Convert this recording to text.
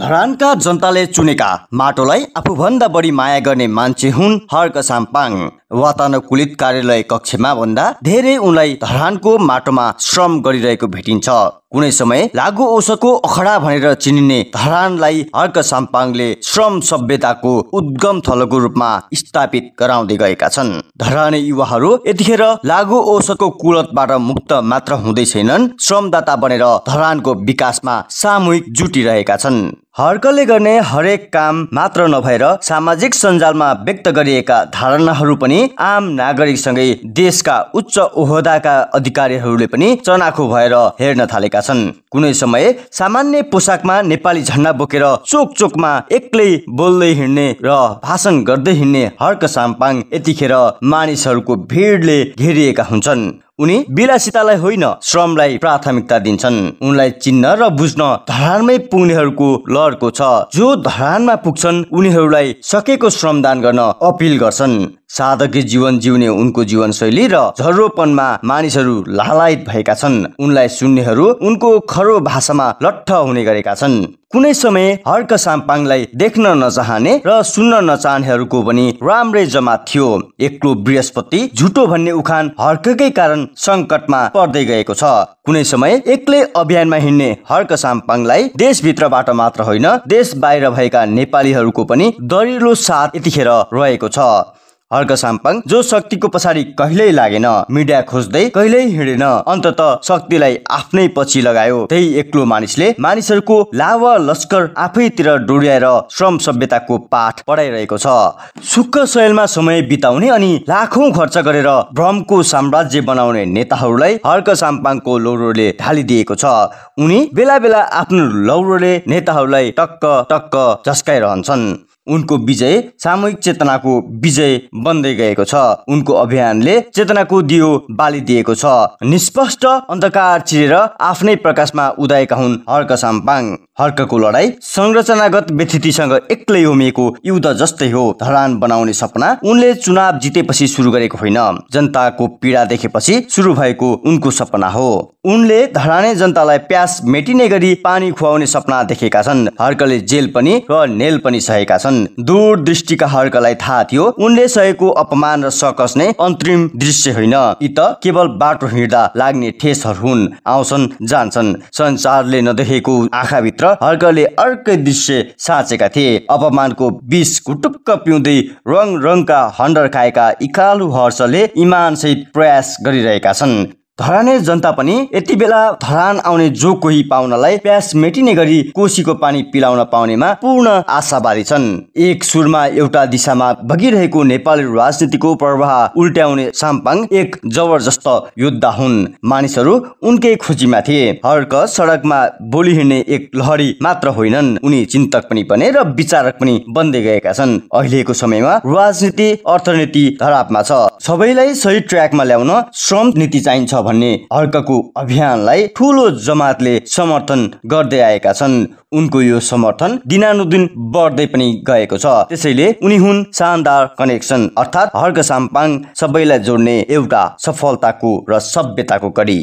धरानका जनताले चुनेका माटोलाई आफूभन्दा बढी माया गर्ने मान्छे हुन् हर्क साम्पाङ वातानुकूलित कार्यालय कक्षमा भन्दा धेरै उनलाई धरानको माटोमा श्रम गरिरहेको भेटिन्छ कुनै समय लागु औषधको अखडा भनेर चिनिने धरानलाई हर्क साम्पाङले श्रम सभ्यताको उद्गम थलोको रूपमा स्थापित गराउँदै गएका छन् धराने युवाहरू यतिखेर लागु औषधको कुलतबाट मुक्त मात्र हुँदै छैनन् श्रमदाता बनेर धरानको विकासमा सामूहिक जुटिरहेका छन् हर्कले गर्ने हरेक काम मात्र नभएर सामाजिक सञ्जालमा व्यक्त गरिएका धारणाहरू पनि आम नागरिकसँगै देशका उच्च ओहदाका अधिकारीहरूले पनि चनाखो भएर हेर्न थालेका छन् कुनै समय सामान्य पोसाकमा नेपाली झन्डा बोकेर चोक चोकमा एक्लै बोल्दै हिँड्ने र भाषण गर्दै हिँड्ने हर्क साम्पाङ यतिखेर मानिसहरूको भिडले घेरिएका हुन्छन् उनी विलासितालाई होइन श्रमलाई प्राथमिकता दिन्छन् उनलाई चिन्न र बुझ्न धरानमै पुग्नेहरूको लहरको छ जो धरानमा पुग्छन् उनीहरूलाई सकेको श्रमदान गर्न अपिल गर्छन् साधकी जीवन जिउने उनको जीवनशैली र झरोपनमा मानिसहरू लालायत भएका छन् उनलाई सुन्नेहरू उनको खरो भाषामा लट्ठ हुने गरेका छन् कुनै समय हर्क साम्पाङलाई देख्न नचाहने र सुन्न नचाहनेहरूको पनि राम्रै जमात थियो एक्लो बृहस्पति झुटो भन्ने उखान हर्ककै कारण सङ्कटमा पर्दै गएको छ कुनै समय एक्लै अभियानमा हिँड्ने हर्क साम्पाङलाई देशभित्रबाट मात्र होइन देश बाहिर भएका नेपालीहरूको पनि दरिलो साथ यतिखेर रहेको छ हर्क साम्पाङ जो शक्तिको पछाडि कहिल्यै लागेन मिडिया खोज्दै कहिल्यै हिँडेन अन्तत शक्तिलाई आफ्नै पछि लगायो त्यही एक्लो मानिसले मानिसहरूको लावा लस्कर आफैतिर डोर्याएर श्रम सभ्यताको पाठ पढाइरहेको छ सुख शैलमा समय बिताउने अनि लाखौं खर्च गरेर भ्रमको साम्राज्य बनाउने नेताहरूलाई हर्क साम्पाङको लौरोले ढालिदिएको छ उनी बेला बेला आफ्नो लौरोले नेताहरूलाई टक्क टक्क झस्काइरहन्छन् उनको विजय सामूहिक चेतनाको विजय बन्दै गएको छ उनको अभियानले चेतनाको दियो बालिदिएको छ निष्पष्ट अन्धकार चिरेर आफ्नै प्रकाशमा उदाएका हुन् हर्क साम्पाङ हर्कको लडाई संरचनागत व्यथितिसँग एक्लै होमिएको युद्ध जस्तै हो धरान बनाउने सपना उनले चुनाव जितेपछि सुरु गरेको होइन जनताको पीडा देखेपछि सुरु भएको उनको सपना हो उनले धराने जनतालाई प्यास मेटिने गरी पानी खुवाउने सपना देखेका छन् हर्कले जेल पनि र नेल पनि सहेका छन् दूर दृष्टिका हर्कलाई थाहा थियो उनले सहेको अपमान र सकस नै अन्तरिम दृश्य होइन यी त केवल बाटो हिँड्दा लाग्ने ठेसहरू हुन् आउँछन् जान्छन् संसारले नदेखेको आँखाभित्र हर्कले अर्कै दृश्य साँचेका थिए अपमानको विष कुटुक्क पिउँदै रङ रङका हन्डर खाएका इकालु हर्षले इमानसहित प्रयास गरिरहेका छन् धराने जनता पनि यति बेला धरान आउने जो कोही पाहुनालाई प्यास मेटिने गरी कोसीको पानी पिलाउन पाउनेमा पूर्ण आशावादी छन् एक सुरमा एउटा दिशामा बगिरहेको नेपाली राजनीतिको प्रवाह उल्ट्याउने साम्पाङ एक जबरजस्त योद्धा हुन् मानिसहरू उनकै खोजीमा थिए हर्क सडकमा बोली हिँड्ने एक लहरी मात्र होइनन् उनी चिन्तक पनि बने र विचारक पनि बन्दै गएका छन् अहिलेको समयमा राजनीति अर्थनीति धरापमा छ सबैलाई सही ट्र्याकमा ल्याउन श्रम नीति चाहिन्छ भन्ने हर्कको अभियानलाई ठुलो जमातले समर्थन गर्दै आएका छन् उनको यो समर्थन दिनानुदिन बढ्दै पनि गएको छ त्यसैले उनी हुन् शानदार कनेक्सन अर्थात् हर्क साम्पाङ सबैलाई जोड्ने एउटा सफलताको र सभ्यताको कडी